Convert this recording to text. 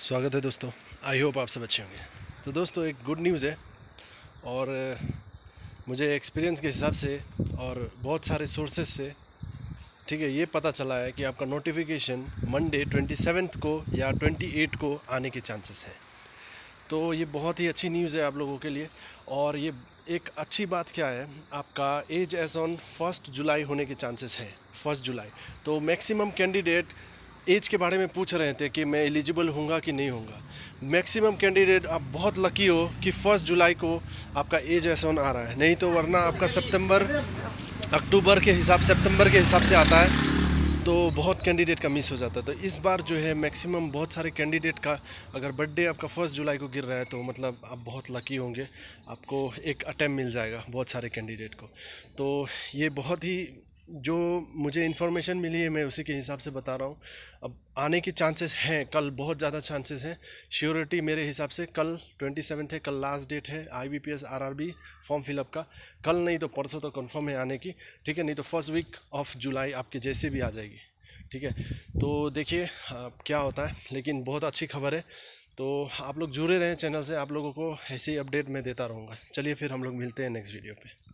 स्वागत है दोस्तों आई होप आप सब अच्छे होंगे तो दोस्तों एक गुड न्यूज़ है और मुझे एक्सपीरियंस के हिसाब से और बहुत सारे सोर्सेज से ठीक है ये पता चला है कि आपका नोटिफिकेशन मंडे ट्वेंटी सेवन्थ को या ट्वेंटी एट को आने के चांसेस हैं तो ये बहुत ही अच्छी न्यूज़ है आप लोगों के लिए और ये एक अच्छी बात क्या है आपका age as on first July होने के चांसेस हैं फर्स्ट जुलाई तो मैक्सिमम कैंडिडेट एज के बारे में पूछ रहे थे कि मैं एलिजिबल हूँगा कि नहीं हूँ मैक्सिमम कैंडिडेट आप बहुत लकी हो कि फर्स्ट जुलाई को आपका एज ऐसा आ रहा है नहीं तो वरना आपका सितंबर अक्टूबर के हिसाब सितंबर के हिसाब से आता है तो बहुत कैंडिडेट का मिस हो जाता है तो इस बार जो है मैक्सिमम बहुत सारे कैंडिडेट का अगर बर्थडे आपका फर्स्ट जुलाई को गिर रहा है तो मतलब आप बहुत लकी होंगे आपको एक अटैम्प मिल जाएगा बहुत सारे कैंडिडेट को तो ये बहुत ही जो मुझे इन्फॉर्मेशन मिली है मैं उसी के हिसाब से बता रहा हूँ अब आने के चांसेस हैं कल बहुत ज़्यादा चांसेस हैं श्योरिटी मेरे हिसाब से कल ट्वेंटी सेवन्थ है कल लास्ट डेट है I B P S R R B form fill up का कल नहीं तो परसों तो कन्फर्म है आने की ठीक है नहीं तो फर्स्ट वीक ऑफ जुलाई आपके जैसे भी आ जाएगी ठीक है तो देखिए क्या होता है लेकिन बहुत अच्छी खबर है तो आप लोग जुड़े रहें चैनल से आप लोगों को ऐसे ही अपडेट मैं देता रहूँगा चलिए फिर हम लोग मिलते हैं नेक्स्ट वीडियो पर